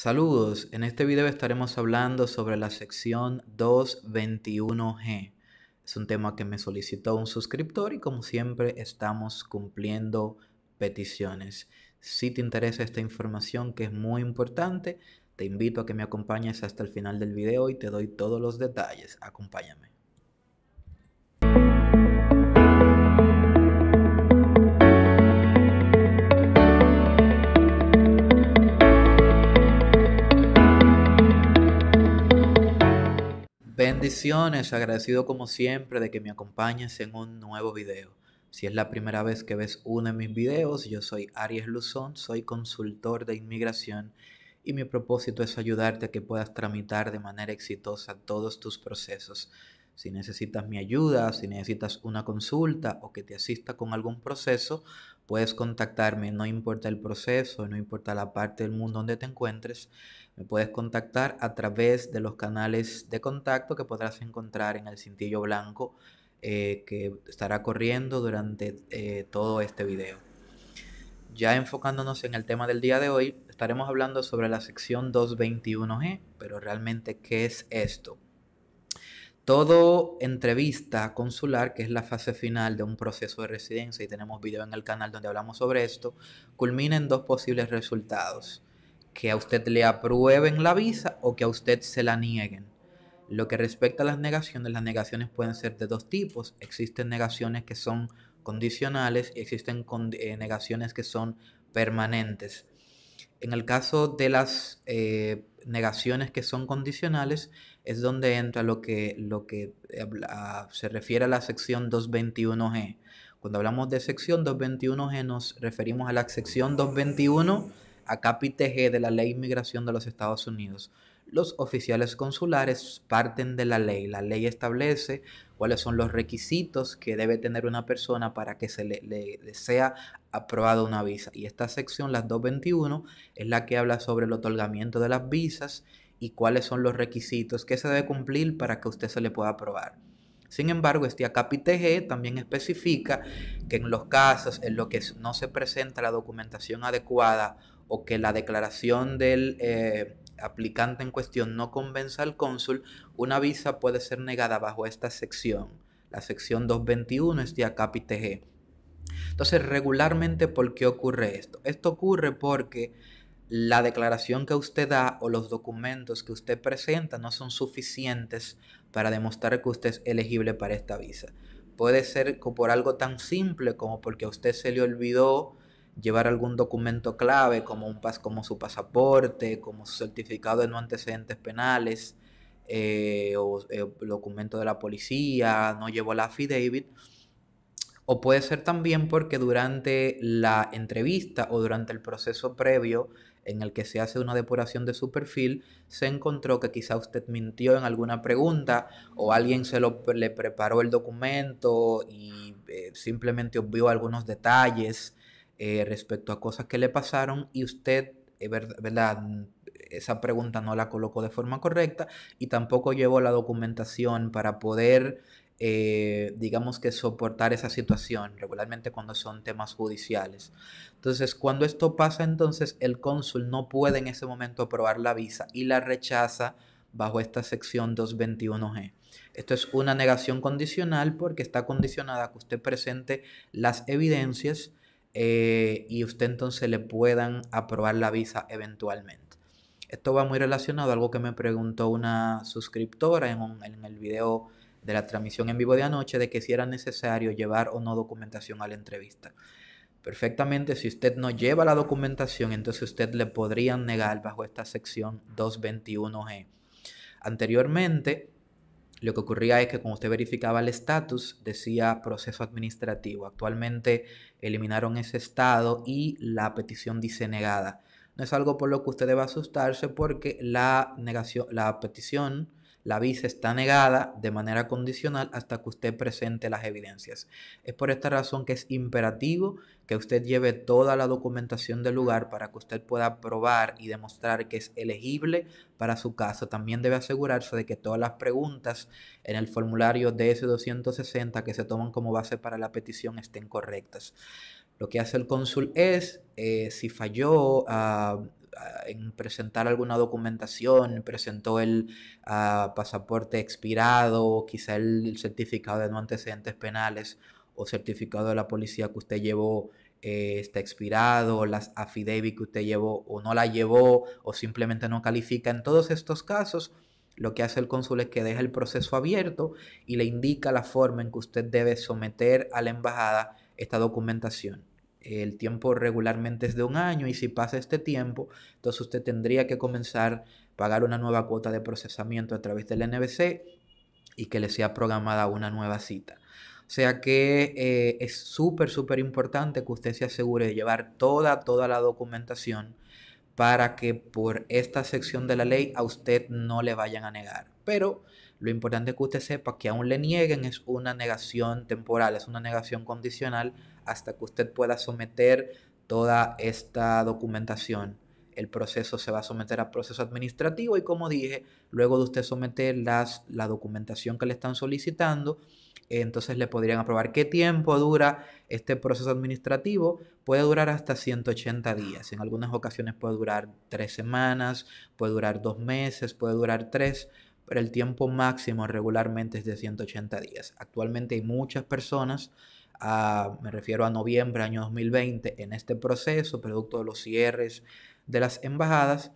Saludos, en este video estaremos hablando sobre la sección 221G. Es un tema que me solicitó un suscriptor y como siempre estamos cumpliendo peticiones. Si te interesa esta información que es muy importante, te invito a que me acompañes hasta el final del video y te doy todos los detalles. Acompáñame. Bendiciones, agradecido como siempre de que me acompañes en un nuevo video. Si es la primera vez que ves uno de mis videos, yo soy Aries Luzón, soy consultor de inmigración y mi propósito es ayudarte a que puedas tramitar de manera exitosa todos tus procesos. Si necesitas mi ayuda, si necesitas una consulta o que te asista con algún proceso, Puedes contactarme, no importa el proceso, no importa la parte del mundo donde te encuentres, me puedes contactar a través de los canales de contacto que podrás encontrar en el cintillo blanco eh, que estará corriendo durante eh, todo este video. Ya enfocándonos en el tema del día de hoy, estaremos hablando sobre la sección 221G, pero realmente, ¿qué es esto? Todo entrevista consular, que es la fase final de un proceso de residencia, y tenemos video en el canal donde hablamos sobre esto, culmina en dos posibles resultados. Que a usted le aprueben la visa o que a usted se la nieguen. Lo que respecta a las negaciones, las negaciones pueden ser de dos tipos. Existen negaciones que son condicionales y existen eh, negaciones que son permanentes. En el caso de las eh, negaciones que son condicionales, es donde entra lo que, lo que eh, se refiere a la sección 221G. Cuando hablamos de sección 221G nos referimos a la sección 221 a capite G de la ley de inmigración de los Estados Unidos los oficiales consulares parten de la ley. La ley establece cuáles son los requisitos que debe tener una persona para que se le, le, sea aprobada una visa. Y esta sección, las 221, es la que habla sobre el otorgamiento de las visas y cuáles son los requisitos que se debe cumplir para que usted se le pueda aprobar. Sin embargo, este acápite G también especifica que en los casos en los que no se presenta la documentación adecuada o que la declaración del eh, aplicante en cuestión no convenza al cónsul, una visa puede ser negada bajo esta sección, la sección 221 es de acapi Entonces, regularmente, ¿por qué ocurre esto? Esto ocurre porque la declaración que usted da o los documentos que usted presenta no son suficientes para demostrar que usted es elegible para esta visa. Puede ser por algo tan simple como porque a usted se le olvidó llevar algún documento clave como, un pas como su pasaporte, como su certificado de no antecedentes penales, eh, o eh, documento de la policía, no llevó la affidavit. O puede ser también porque durante la entrevista o durante el proceso previo en el que se hace una depuración de su perfil, se encontró que quizá usted mintió en alguna pregunta o alguien se lo, le preparó el documento y eh, simplemente obvió algunos detalles eh, respecto a cosas que le pasaron y usted, eh, ¿verdad? Esa pregunta no la colocó de forma correcta y tampoco llevó la documentación para poder, eh, digamos que, soportar esa situación, regularmente cuando son temas judiciales. Entonces, cuando esto pasa, entonces el cónsul no puede en ese momento aprobar la visa y la rechaza bajo esta sección 221G. Esto es una negación condicional porque está condicionada a que usted presente las evidencias eh, y usted entonces le puedan aprobar la visa eventualmente. Esto va muy relacionado a algo que me preguntó una suscriptora en, el video de la transmisión en vivo de anoche de que si era necesario llevar o no documentación a la entrevista. Perfectamente, si usted no lleva la documentación, entonces usted le podrían negar bajo esta sección 221G. Anteriormente, lo que ocurría es que cuando usted verificaba el estatus, decía proceso administrativo. Actualmente eliminaron ese estado y la petición dice negada. No es algo por lo que usted deba asustarse porque la, negación, la petición la visa está negada de manera condicional hasta que usted presente las evidencias. Es por esta razón que es imperativo que usted lleve toda la documentación del lugar para que usted pueda probar y demostrar que es elegible para su caso. También debe asegurarse de que todas las preguntas en el formulario DS-260 que se toman como base para la petición estén correctas. Lo que hace el cónsul es, eh, si falló ah, Ah, en presentar alguna documentación, presentó el ah, pasaporte expirado, quizá el, certificado de no antecedentes penales o certificado de la policía que usted llevó eh, está expirado, las affidavit que usted llevó o no la llevó o simplemente no califica. En todos estos casos, lo que hace el cónsul es que deja el proceso abierto y le indica la forma en que usted debe someter a la embajada esta documentación el tiempo regularmente es de un año y si pasa este tiempo, entonces usted tendría que comenzar a pagar una nueva cuota de procesamiento a través del NBC y que le sea programada una nueva cita. O sea que eh, es súper, súper importante que usted se asegure de llevar toda, toda la documentación para que por esta sección de la ley a usted no le vayan a negar. Pero lo importante que usted sepa que aún le nieguen es una negación temporal, es una negación condicional hasta que usted pueda someter toda esta documentación. El proceso se va a someter a proceso administrativo y como dije, luego de usted someter las, la documentación que le están solicitando, entonces le podrían aprobar. ¿Qué tiempo dura este proceso administrativo? Puede durar hasta 180 días. En algunas ocasiones puede durar tres semanas, puede durar dos meses, puede durar tres pero el tiempo máximo regularmente es de 180 días. Actualmente hay muchas personas, ah, me refiero a noviembre año 2020, en este proceso, producto de los cierres de las embajadas,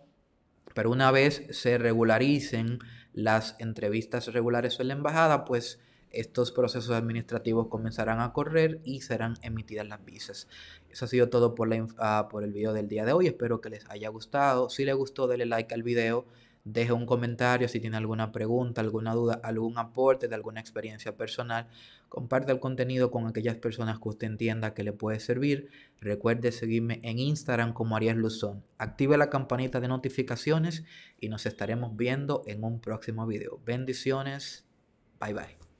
pero una vez se regularicen las entrevistas regulares en la embajada, pues estos procesos administrativos comenzarán a correr y serán emitidas las visas. Eso ha sido todo por, la, ah, por el video del día de hoy. Espero que les haya gustado. Si les gustó, denle like al video deje un comentario si tiene alguna pregunta, alguna duda, algún aporte de alguna experiencia personal. Comparte el contenido con aquellas personas que usted entienda que le puede servir. Recuerde seguirme en Instagram como Arias Luzón. Active la campanita de notificaciones y nos estaremos viendo en un próximo video. Bendiciones. Bye bye.